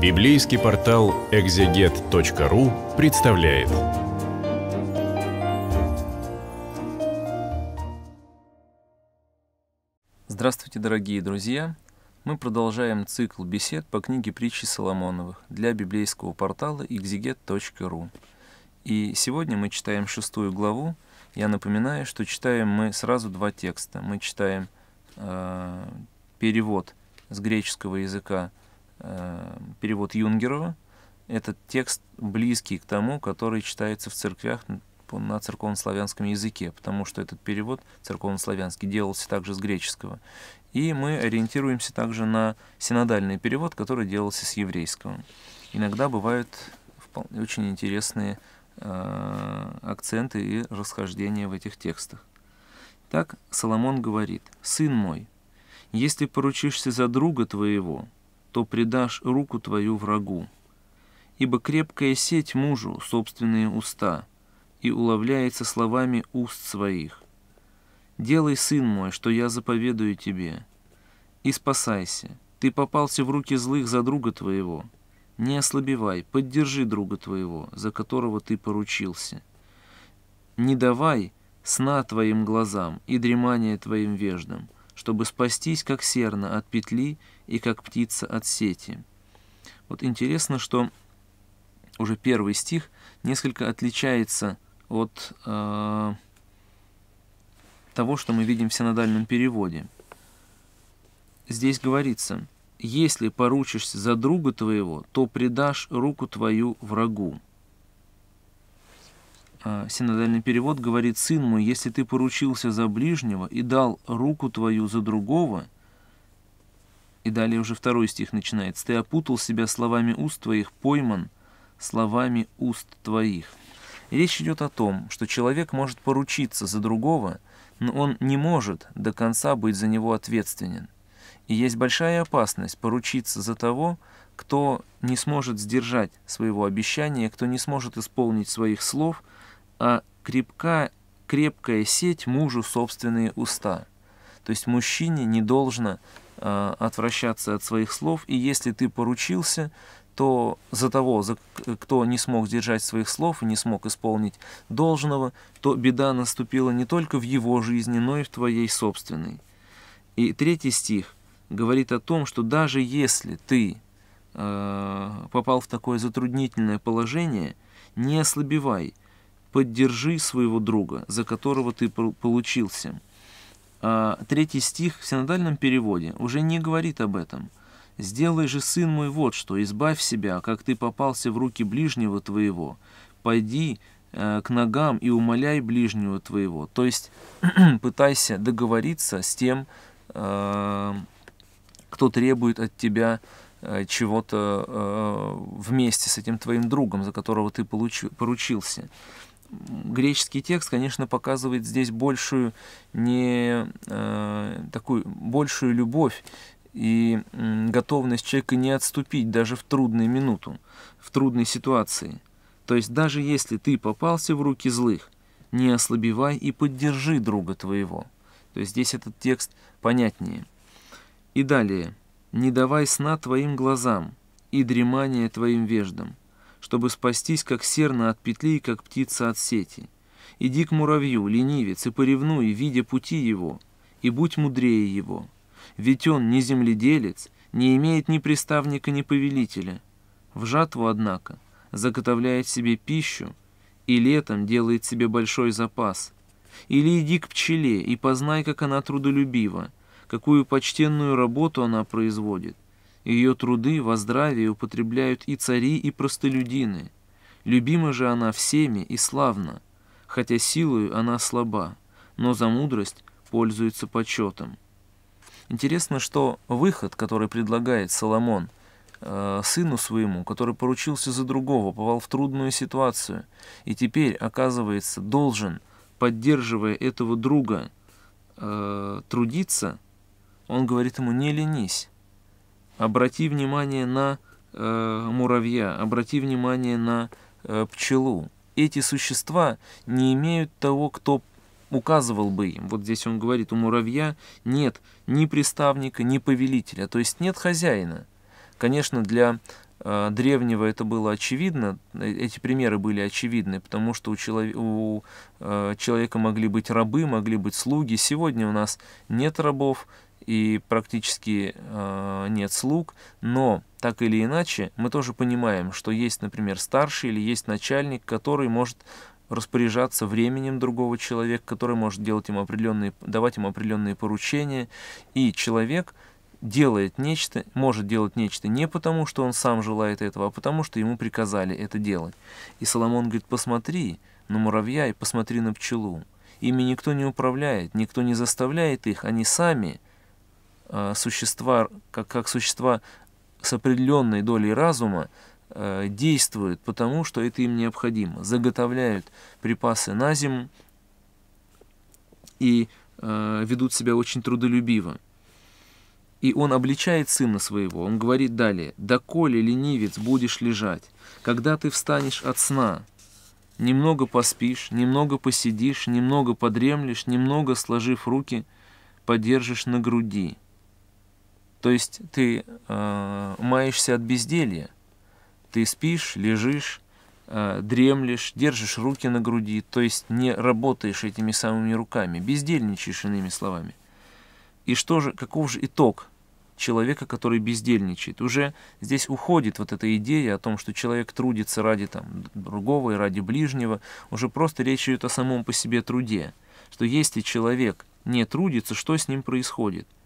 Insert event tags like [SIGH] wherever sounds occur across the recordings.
Библейский портал экзегет.ру представляет. Здравствуйте, дорогие друзья! Мы продолжаем цикл бесед по книге притчи Соломоновых для библейского портала exeget.ru. И сегодня мы читаем шестую главу. Я напоминаю, что читаем мы сразу два текста. Мы читаем э, перевод с греческого языка Э, перевод Юнгерова. Этот текст близкий к тому, который читается в церквях на церковнославянском языке, потому что этот перевод церковнославянский делался также с греческого. И мы ориентируемся также на синодальный перевод, который делался с еврейского. Иногда бывают очень интересные э, акценты и расхождения в этих текстах. Так Соломон говорит, «Сын мой, если поручишься за друга твоего, то предашь руку твою врагу. Ибо крепкая сеть мужу собственные уста, и уловляется словами уст своих. «Делай, сын мой, что я заповедую тебе, и спасайся. Ты попался в руки злых за друга твоего. Не ослабевай, поддержи друга твоего, за которого ты поручился. Не давай сна твоим глазам и дремания твоим веждам» чтобы спастись, как серна, от петли и как птица от сети. Вот интересно, что уже первый стих несколько отличается от э, того, что мы видим в синодальном переводе. Здесь говорится, «Если поручишься за друга твоего, то предашь руку твою врагу». Э, синодальный перевод говорит, «Сын мой, если ты поручился за ближнего и дал руку твою за другого», и далее уже второй стих начинается, «Ты опутал себя словами уст твоих, пойман словами уст твоих». И речь идет о том, что человек может поручиться за другого, но он не может до конца быть за него ответственен. И есть большая опасность поручиться за того, кто не сможет сдержать своего обещания, кто не сможет исполнить своих слов – а крепка, крепкая сеть мужу собственные уста. То есть мужчине не должно э, отвращаться от своих слов, и если ты поручился, то за того, за кто не смог держать своих слов и не смог исполнить должного, то беда наступила не только в его жизни, но и в твоей собственной. И третий стих говорит о том, что даже если ты э, попал в такое затруднительное положение, не ослабевай – поддержи своего друга, за которого ты получился. А, третий стих в синодальном переводе уже не говорит об этом. «Сделай же, сын мой, вот что, избавь себя, как ты попался в руки ближнего твоего. Пойди э, к ногам и умоляй ближнего твоего». То есть [CLEARS THROAT] пытайся договориться с тем, э, кто требует от тебя э, чего-то вместе с этим твоим другом, за которого ты поручился греческий текст, конечно, показывает здесь большую, не, э, такую, большую любовь и э, готовность человека не отступить даже в трудную минуту, в трудной ситуации. То есть даже если ты попался в руки злых, не ослабевай и поддержи друга твоего. То есть здесь этот текст понятнее. И далее. «Не давай сна твоим глазам и дремания твоим веждам, чтобы спастись, как серна от петли и как птица от сети. Иди к муравью, ленивец, и поревнуй, видя пути его, и будь мудрее его. Ведь он не земледелец, не имеет ни приставника, ни повелителя. В жатву, однако, заготовляет себе пищу, и летом делает себе большой запас. Или иди к пчеле и познай, как она трудолюбива, какую почтенную работу она производит, ее труды во здравии употребляют и цари, и простолюдины. Любима же она всеми и славна, хотя силою она слаба, но за мудрость пользуется почетом. Интересно, что выход, который предлагает Соломон э, – сыну своему, который поручился за другого, попал в трудную ситуацию и теперь, оказывается, должен, поддерживая этого друга, э, трудиться, он говорит ему «не ленись». Обрати внимание на э, муравья, обрати внимание на э, пчелу. Эти существа не имеют того, кто указывал бы им. Вот здесь он говорит, у муравья нет ни приставника, ни повелителя, то есть нет хозяина. Конечно, для э, древнего это было очевидно, э, эти примеры были очевидны, потому что у, челов... у э, человека могли быть рабы, могли быть слуги. Сегодня у нас нет рабов, и практически э, нет слуг, но так или иначе мы тоже понимаем, что есть, например, старший или есть начальник, который может распоряжаться временем другого человека, который может делать ему определенные, давать ему определенные поручения, и человек делает нечто, может делать нечто не потому, что он сам желает этого, а потому, что ему приказали это делать. И Соломон говорит, посмотри на муравья и посмотри на пчелу. Ими никто не управляет, никто не заставляет их, они сами – Э, существа, как, как существа с определенной долей разума, э, действуют, потому что это им необходимо, заготовляют припасы на зиму и э, ведут себя очень трудолюбиво. И он обличает сына своего, он говорит далее, «Доколе, ленивец, будешь лежать, когда ты встанешь от сна, немного поспишь, немного посидишь, немного подремлешь, немного, сложив руки, подержишь на груди». То есть ты э, маешься от безделья, ты спишь, лежишь, э, дремлешь, держишь руки на груди, то есть не работаешь этими самыми руками, бездельничаешь, иными словами. И что же, каков же итог человека, который бездельничает? Уже здесь уходит вот эта идея о том, что человек трудится ради там, другого и ради ближнего, уже просто речь идет о самом по себе труде, что если человек не трудится, что с ним происходит –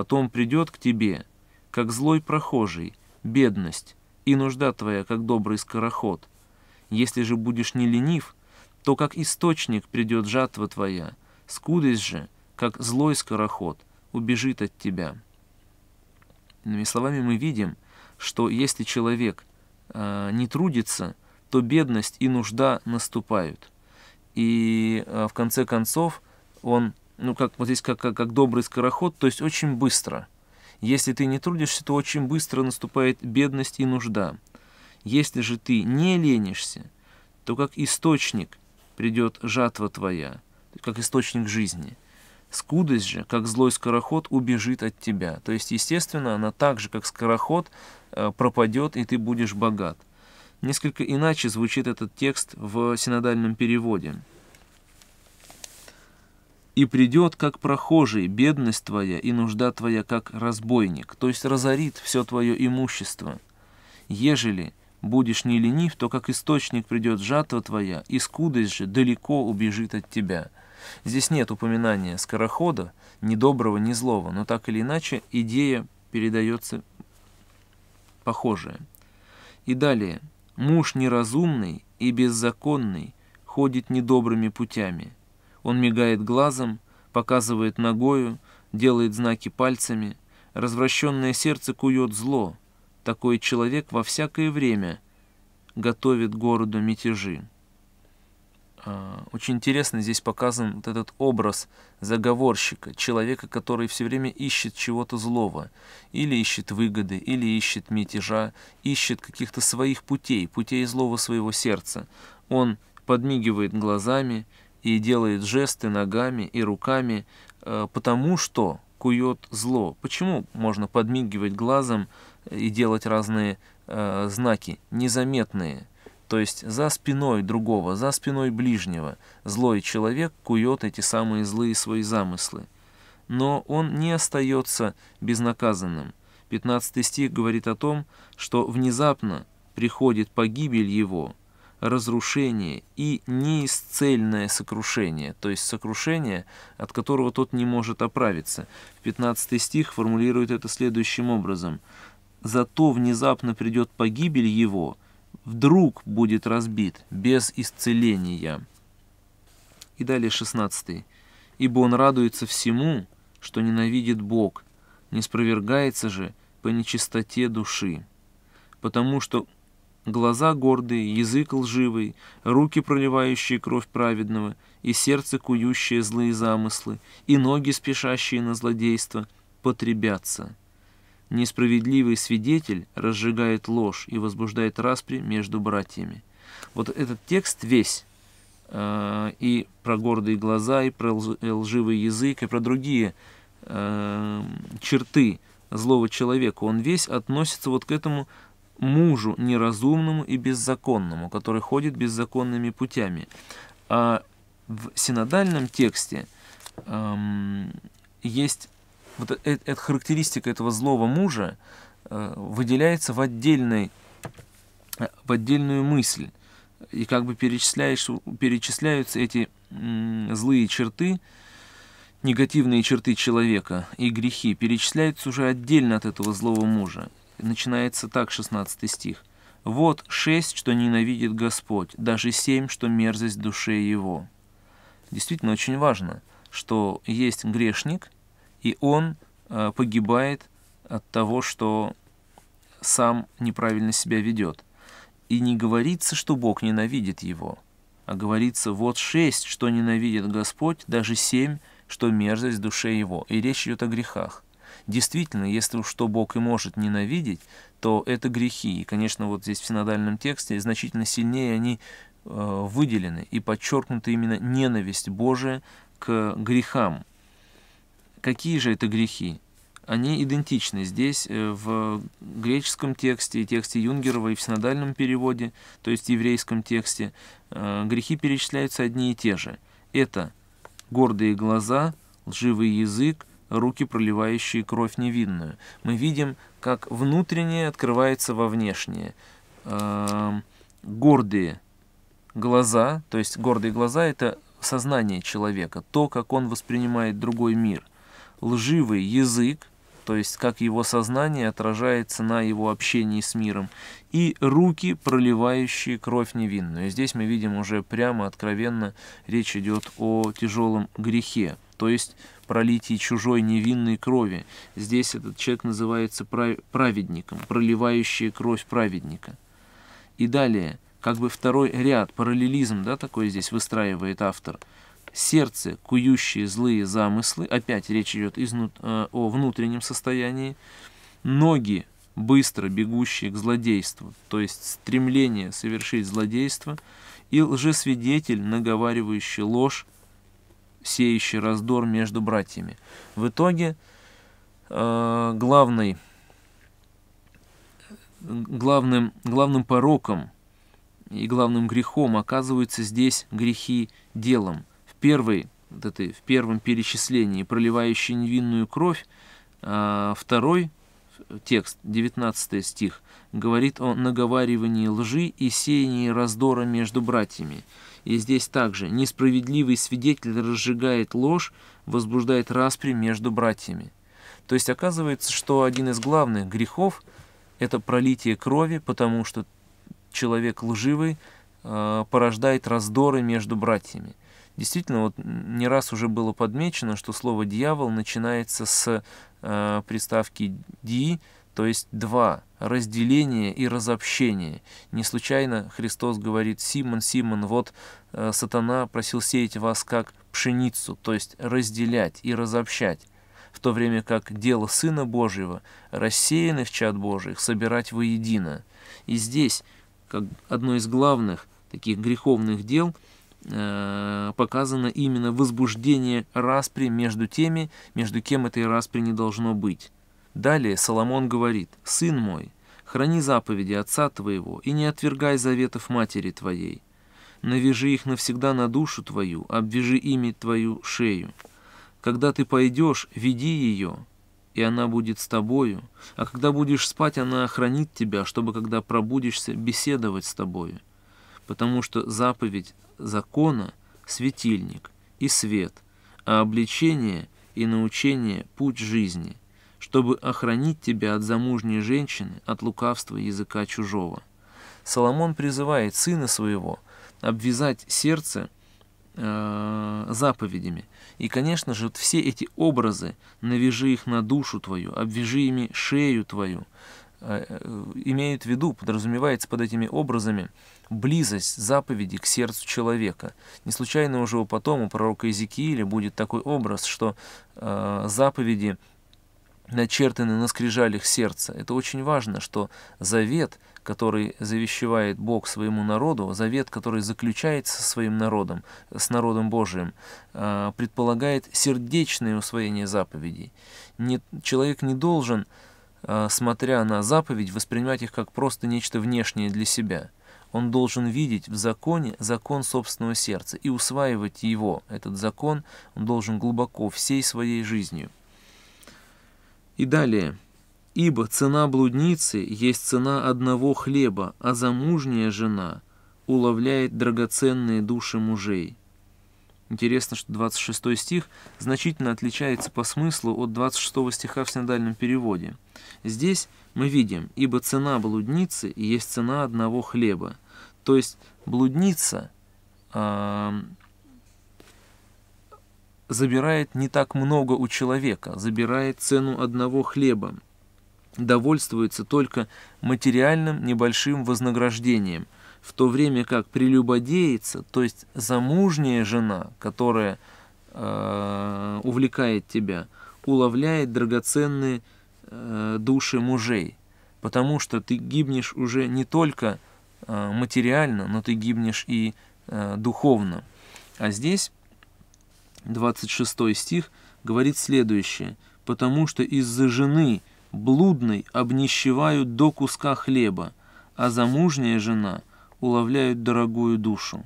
Потом придет к тебе, как злой прохожий, бедность, и нужда твоя, как добрый скороход. Если же будешь не ленив, то как источник придет жатва твоя, скудость же, как злой скороход, убежит от тебя». Иными словами, мы видим, что если человек э, не трудится, то бедность и нужда наступают. И э, в конце концов он ну, как вот здесь, как, как, как добрый скороход, то есть очень быстро. Если ты не трудишься, то очень быстро наступает бедность и нужда. Если же ты не ленишься, то как источник придет жатва твоя, как источник жизни. Скудость же, как злой скороход, убежит от тебя. То есть, естественно, она так же, как скороход, э, пропадет, и ты будешь богат. Несколько иначе звучит этот текст в синодальном переводе и придет, как прохожий, бедность твоя и нужда твоя, как разбойник, то есть разорит все твое имущество. Ежели будешь не ленив, то как источник придет жатва твоя, и скудость же далеко убежит от тебя». Здесь нет упоминания скорохода, ни доброго, ни злого, но так или иначе идея передается похожая. И далее. «Муж неразумный и беззаконный ходит недобрыми путями» Он мигает глазом, показывает ногою, делает знаки пальцами. Развращенное сердце кует зло. Такой человек во всякое время готовит городу мятежи. А, очень интересно здесь показан вот этот образ заговорщика, человека, который все время ищет чего-то злого, или ищет выгоды, или ищет мятежа, ищет каких-то своих путей, путей злого своего сердца. Он подмигивает глазами, и делает жесты ногами и руками, э, потому что кует зло. Почему можно подмигивать глазом э, и делать разные э, знаки, незаметные? То есть за спиной другого, за спиной ближнего злой человек кует эти самые злые свои замыслы. Но он не остается безнаказанным. 15 стих говорит о том, что внезапно приходит погибель его – разрушение и неисцельное сокрушение, то есть сокрушение, от которого тот не может оправиться. 15 стих формулирует это следующим образом. «Зато внезапно придет погибель его, вдруг будет разбит, без исцеления». И далее 16. «Ибо он радуется всему, что ненавидит Бог, не спровергается же по нечистоте души, потому что глаза гордые, язык лживый, руки, проливающие кровь праведного, и сердце, кующее злые замыслы, и ноги, спешащие на злодейство, потребятся. Несправедливый свидетель разжигает ложь и возбуждает распри между братьями. Вот этот текст весь, э, и про гордые глаза, и про э, лживый язык, и про другие э, черты злого человека, он весь относится вот к этому мужу неразумному и беззаконному, который ходит беззаконными путями. А в синодальном тексте эм, есть вот эта, э, эта характеристика этого злого мужа э, выделяется в, отдельной, э, в отдельную мысль. И как бы перечисляешь, перечисляются эти злые черты, негативные черты человека и грехи перечисляются уже отдельно от этого злого мужа начинается так 16 стих. «Вот шесть, что ненавидит Господь, даже семь, что мерзость душе его». Действительно очень важно, что есть грешник, и он э, погибает от того, что сам неправильно себя ведет. И не говорится, что Бог ненавидит его, а говорится, вот шесть, что ненавидит Господь, даже семь, что мерзость душе его. И речь идет о грехах. Действительно, если уж что Бог и может ненавидеть, то это грехи. И, конечно, вот здесь в синодальном тексте значительно сильнее они э, выделены и подчеркнута именно ненависть Божия к грехам. Какие же это грехи? Они идентичны здесь э, в греческом тексте, тексте Юнгерова и в синодальном переводе, то есть в еврейском тексте. Э, грехи перечисляются одни и те же. Это гордые глаза, лживый язык, руки, проливающие кровь невинную. Мы видим, как внутреннее открывается во внешнее. Эм, гордые глаза, то есть гордые глаза – это сознание человека, то, как он воспринимает другой мир. Лживый язык то есть как его сознание отражается на его общении с миром, и руки, проливающие кровь невинную. И Здесь мы видим уже прямо, откровенно, речь идет о тяжелом грехе, то есть пролитии чужой невинной крови. Здесь этот человек называется праведником, проливающий кровь праведника. И далее, как бы второй ряд, параллелизм, да, такой здесь выстраивает автор – сердце, кующие злые замыслы, опять речь идет изнут, э, о внутреннем состоянии, ноги, быстро бегущие к злодейству, то есть стремление совершить злодейство, и лжесвидетель, наговаривающий ложь, сеющий раздор между братьями. В итоге э, главный, главным, главным пороком и главным грехом оказываются здесь грехи делом – первой, вот этой, в первом перечислении, проливающий невинную кровь, а, второй текст, 19 стих, говорит о наговаривании лжи и сеянии раздора между братьями. И здесь также несправедливый свидетель разжигает ложь, возбуждает распри между братьями. То есть оказывается, что один из главных грехов – это пролитие крови, потому что человек лживый а, порождает раздоры между братьями. Действительно, вот не раз уже было подмечено, что слово «дьявол» начинается с э, приставки «ди», то есть «два», разделение и разобщение. Не случайно Христос говорит «Симон, Симон, вот э, сатана просил сеять вас как пшеницу», то есть разделять и разобщать в то время как дело Сына Божьего, рассеяны в чад Божьих, собирать воедино. И здесь, как одно из главных таких греховных дел, Э, показано именно возбуждение распри между теми, между кем этой распри не должно быть. Далее Соломон говорит, «Сын мой, храни заповеди отца твоего и не отвергай заветов матери твоей. Навяжи их навсегда на душу твою, обвяжи ими твою шею. Когда ты пойдешь, веди ее, и она будет с тобою, а когда будешь спать, она охранит тебя, чтобы, когда пробудешься, беседовать с тобою. Потому что заповедь закона – светильник и свет, а обличение и научение – путь жизни, чтобы охранить тебя от замужней женщины, от лукавства языка чужого. Соломон призывает сына своего обвязать сердце э, заповедями. И, конечно же, вот все эти образы, навяжи их на душу твою, обвяжи ими шею твою, Э, имеет в виду, подразумевается под этими образами близость заповеди к сердцу человека. Не случайно уже потом у пророка Иезекииля будет такой образ, что э, заповеди начертаны на скрижалях сердца. Это очень важно, что завет, который завещевает Бог своему народу, завет, который заключается со своим народом, с народом Божиим, э, предполагает сердечное усвоение заповедей. Не, человек не должен Э, смотря на заповедь, воспринимать их как просто нечто внешнее для себя. Он должен видеть в законе закон собственного сердца и усваивать его, этот закон, он должен глубоко, всей своей жизнью. И далее. «Ибо цена блудницы есть цена одного хлеба, а замужняя жена уловляет драгоценные души мужей». Интересно, что 26 стих значительно отличается по смыслу от 26 стиха в синодальном переводе. Здесь мы видим, ибо цена блудницы и есть цена одного хлеба. То есть блудница э, забирает не так много у человека, забирает цену одного хлеба, довольствуется только материальным небольшим вознаграждением – в то время как прелюбодеется, то есть замужняя жена, которая э, увлекает тебя, уловляет драгоценные э, души мужей, потому что ты гибнешь уже не только э, материально, но ты гибнешь и э, духовно. А здесь 26 стих говорит следующее. «Потому что из-за жены блудной обнищевают до куска хлеба, а замужняя жена – уловляют дорогую душу.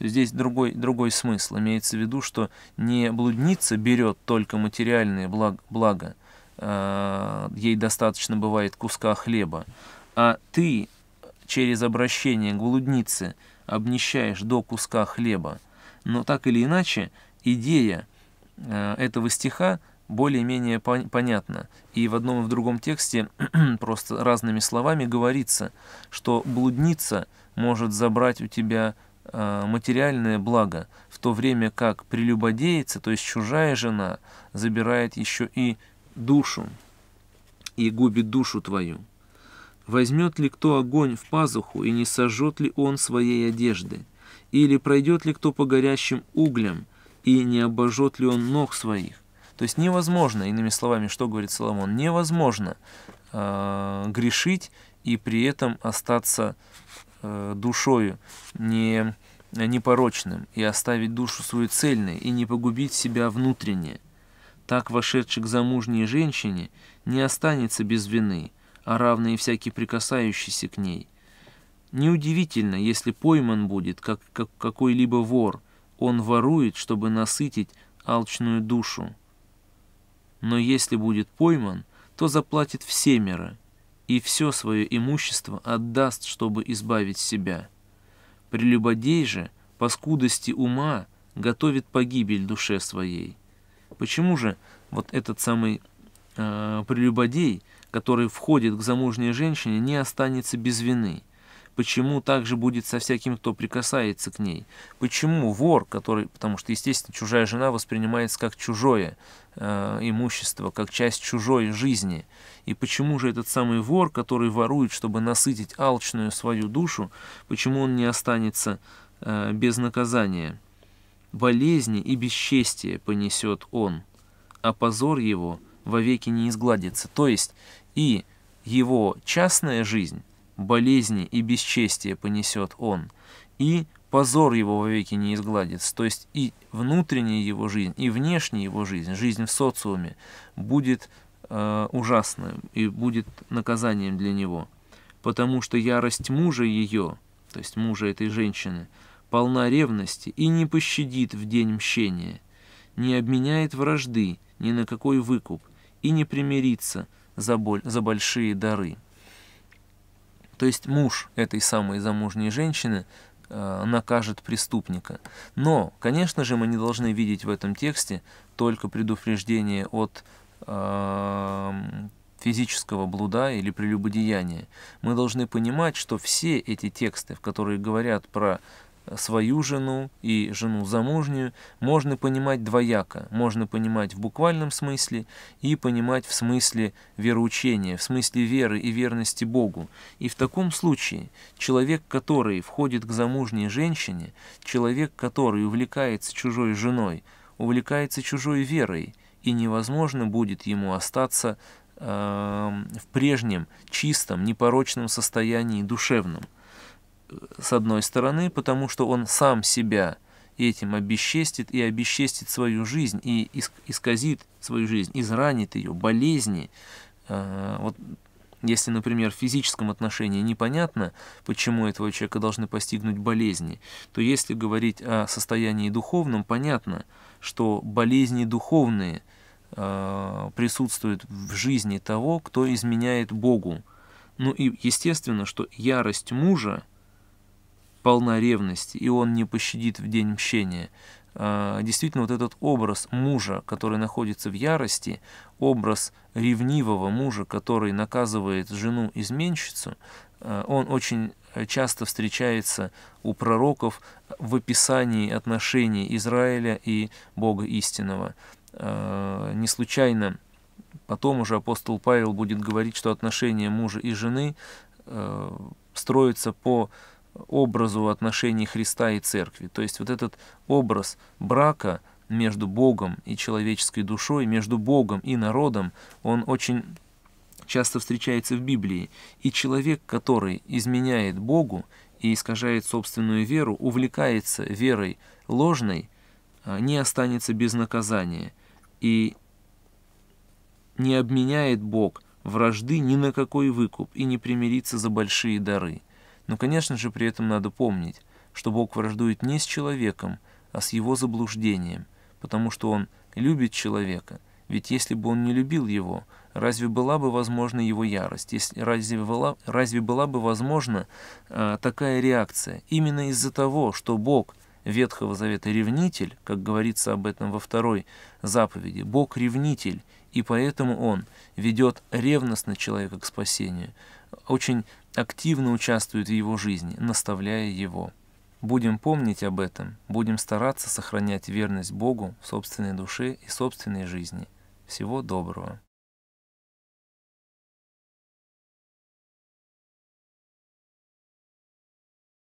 Здесь другой, другой смысл. Имеется в виду, что не блудница берет только материальные благ, блага, э, ей достаточно бывает куска хлеба, а ты через обращение к блуднице обнищаешь до куска хлеба. Но так или иначе, идея э, этого стиха более-менее понятно. И в одном и в другом тексте [CLEARS THROAT] просто разными словами говорится, что блудница может забрать у тебя э, материальное благо, в то время как прелюбодеется, то есть чужая жена, забирает еще и душу, и губит душу твою. Возьмет ли кто огонь в пазуху, и не сожжет ли он своей одежды? Или пройдет ли кто по горящим углям, и не обожжет ли он ног своих? То есть невозможно, иными словами, что говорит Соломон, невозможно э, грешить и при этом остаться э, душою не, непорочным и оставить душу свою цельной и не погубить себя внутренне. Так вошедший к замужней женщине не останется без вины, а равный и всякий прикасающийся к ней. Неудивительно, если пойман будет, как, как какой-либо вор, он ворует, чтобы насытить алчную душу но если будет пойман, то заплатит все меры и все свое имущество отдаст, чтобы избавить себя. Прелюбодей же по скудости ума готовит погибель душе своей. Почему же вот этот самый э, прелюбодей, который входит к замужней женщине, не останется без вины? Почему так же будет со всяким, кто прикасается к ней? Почему вор, который... Потому что, естественно, чужая жена воспринимается как чужое э, имущество, как часть чужой жизни. И почему же этот самый вор, который ворует, чтобы насытить алчную свою душу, почему он не останется э, без наказания? Болезни и бесчестие понесет он, а позор его вовеки не изгладится. То есть и его частная жизнь, болезни и бесчестие понесет он, и позор его вовеки не изгладится. То есть и внутренняя его жизнь, и внешняя его жизнь, жизнь в социуме будет э, ужасной и будет наказанием для него. Потому что ярость мужа ее, то есть мужа этой женщины, полна ревности и не пощадит в день мщения, не обменяет вражды ни на какой выкуп и не примирится за, боль, за большие дары. То есть муж этой самой замужней женщины э, накажет преступника. Но, конечно же, мы не должны видеть в этом тексте только предупреждение от эм, физического блуда или прелюбодеяния. Мы должны понимать, что все эти тексты, в которые говорят про свою жену и жену замужнюю можно понимать двояко. Можно понимать в буквальном смысле и понимать в смысле вероучения, в смысле веры и верности Богу. И в таком случае человек, который входит к замужней женщине, человек, который увлекается чужой женой, увлекается чужой верой, и невозможно будет ему остаться э, в прежнем, чистом, непорочном состоянии душевном с одной стороны, потому что он сам себя этим обесчестит и обесчестит свою жизнь, и исказит свою жизнь, изранит ее, болезни. А, вот если, например, в физическом отношении непонятно, почему этого человека должны постигнуть болезни, то если говорить о состоянии духовном, понятно, что болезни духовные а, присутствуют в жизни того, кто изменяет Богу. Ну и естественно, что ярость мужа – полна ревности, и он не пощадит в день мщения. А, действительно, вот этот образ мужа, который находится в ярости, образ ревнивого мужа, который наказывает жену-изменщицу, а, он очень часто встречается у пророков в описании отношений Израиля и Бога истинного. А, не случайно потом уже апостол Павел будет говорить, что отношения мужа и жены строятся по образу отношений Христа и Церкви. То есть вот этот образ брака между Богом и человеческой душой, между Богом и народом, он очень часто встречается в Библии. И человек, который изменяет Богу и искажает собственную веру, увлекается верой ложной, а, не останется без наказания. И не обменяет Бог вражды ни на какой выкуп и не примирится за большие дары. Но, конечно же, при этом надо помнить, что Бог враждует не с человеком, а с его заблуждением, потому что он любит человека, ведь если бы он не любил его, разве была бы возможна его ярость, если, разве, была, разве была бы возможна э, такая реакция? Именно из-за того, что Бог Ветхого Завета ревнитель, как говорится об этом во второй заповеди, Бог ревнитель, и поэтому Он ведет ревностно человека к спасению очень активно участвует в его жизни, наставляя его. Будем помнить об этом, будем стараться сохранять верность Богу, собственной душе и собственной жизни. Всего доброго.